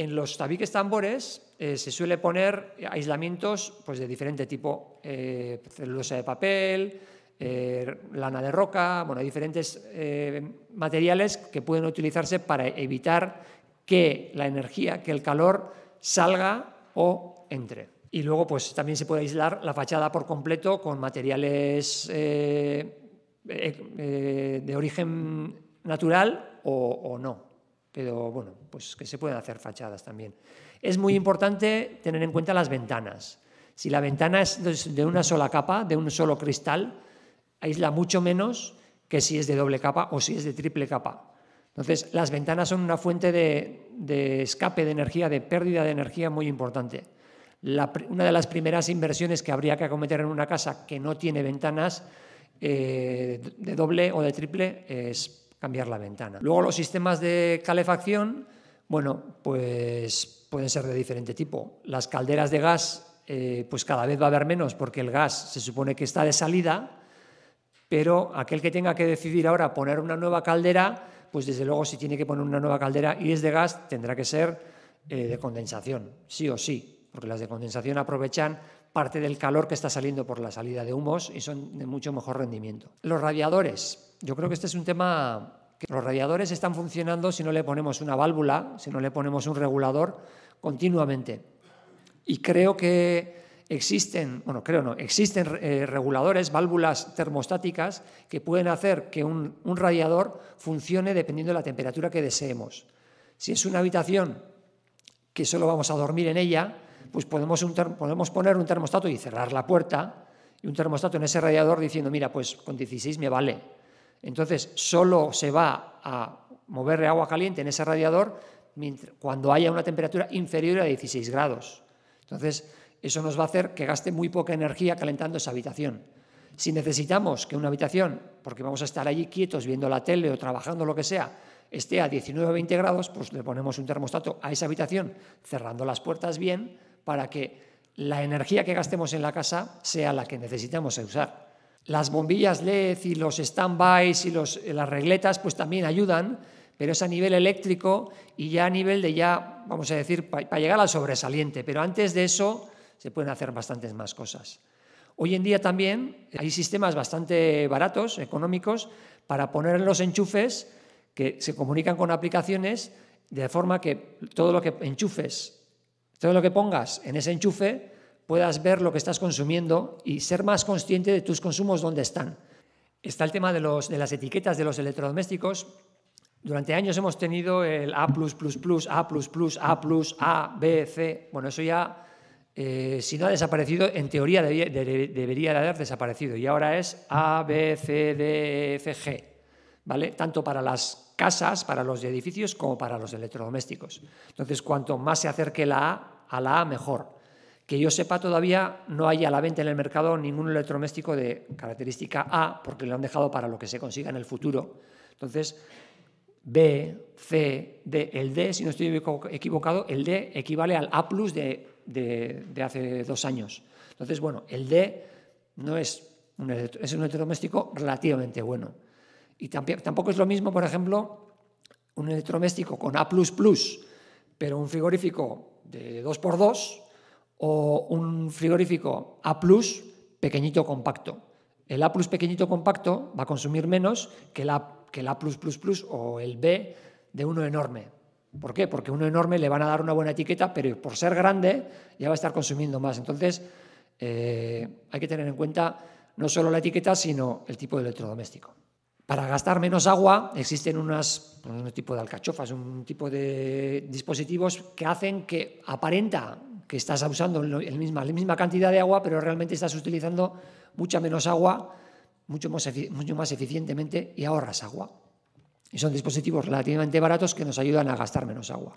En los tabiques tambores eh, se suele poner aislamientos pues, de diferente tipo, eh, celulosa de papel, eh, lana de roca, bueno, diferentes materiales que pueden utilizarse para evitar que la energía, que el calor salga o entre. Y luego pues, también se puede aislar la fachada por completo con materiales de origen natural o no pero bueno, pues que se pueden hacer fachadas también. Es muy importante tener en cuenta las ventanas. Si la ventana es de una sola capa, de un solo cristal, aísla mucho menos que si es de doble capa o si es de triple capa. Entonces, las ventanas son una fuente de, escape de energía, de pérdida de energía muy importante. una de las primeras inversiones que habría que acometer en una casa que no tiene ventanas eh, de doble o de triple es cambiar la ventana. Luego los sistemas de calefacción, bueno, pues pueden ser de diferente tipo. Las calderas de gas, eh, pues cada vez va a haber menos porque el gas se supone que está de salida, pero aquel que tenga que decidir ahora poner una nueva caldera, pues desde luego si tiene que poner una nueva caldera y es de gas, tendrá que ser eh, de condensación, sí o sí, porque las de condensación aprovechan parte del calor que está saliendo por la salida de humos y son de mucho mejor rendimiento. Los radiadores. Yo creo que este es un tema que los radiadores están funcionando si no le ponemos una válvula, si no le ponemos un regulador continuamente. Y creo que existen, bueno, creo no, existen eh, reguladores, válvulas termostáticas que pueden hacer que un radiador funcione dependiendo de la temperatura que deseemos. Si es una habitación que solo vamos a dormir en ella, pues podemos, poner un termostato y cerrar la puerta y un termostato en ese radiador diciendo, mira, pues con 16 me vale. Entonces, solo se va a mover agua caliente en ese radiador cuando haya una temperatura inferior a 16 grados. Entonces, eso nos va a hacer que gaste muy poca energía calentando esa habitación. Si necesitamos que una habitación, porque vamos a estar allí quietos viendo la tele o trabajando lo que sea, esté a 19 o 20 grados, pues le ponemos un termostato a esa habitación, cerrando las puertas bien, para que la energía que gastemos en la casa sea la que necesitamos usar. Las bombillas LED y los standbys y eh, las regletas pues también ayudan, pero es a nivel eléctrico y ya a nivel de ya, vamos a decir, para llegar al sobresaliente. Pero antes de eso se pueden hacer bastantes más cosas. Hoy en día también hay sistemas bastante baratos, económicos, para poner en los enchufes que se comunican con aplicaciones de forma que todo lo que enchufes, todo lo que pongas en ese enchufe, puedas ver lo que estás consumiendo y ser más consciente de tus consumos dónde están. Está el tema de, los, de las etiquetas de los electrodomésticos. Durante años hemos tenido el A, A, A, A, B, C. Bueno, eso ya eh, si no ha desaparecido, en teoría debería de haber desaparecido. Y ahora es A, B, C, D, e, F, G. ¿Vale? Tanto para las casas, para los edificios, como para los electrodomésticos. Entonces, cuanto más se acerque la A a la A, mejor. Que yo sepa, todavía no hay a la venta en el mercado ningún electrodoméstico de característica A, porque lo han dejado para lo que se consiga en el futuro. Entonces, B, C, D. El D, si no estoy equivocado, el D equivale al A plus de de, hace dos años. Entonces, bueno, el D no es un, es un electrodoméstico relativamente bueno. Y tampoco es lo mismo, por ejemplo, un electrodoméstico con A++, pero un frigorífico de 2x2 o un frigorífico A+, pequeñito compacto. El A+, pequeñito compacto va a consumir menos que que el A+++ o el B de uno enorme, ¿Por qué? Porque uno enorme le van a dar una buena etiqueta, pero por ser grande ya va a estar consumiendo más. Entonces, eh, hay que tener en cuenta no solo la etiqueta, sino el tipo de electrodoméstico. Para gastar menos agua existen unas, pues, un tipo de alcachofas, un tipo de dispositivos que hacen que aparenta que estás usando el la misma cantidad de agua, pero realmente estás utilizando mucha menos agua, mucho más eficientemente y ahorras agua. Y son dispositivos relativamente baratos que nos ayudan a gastar menos agua.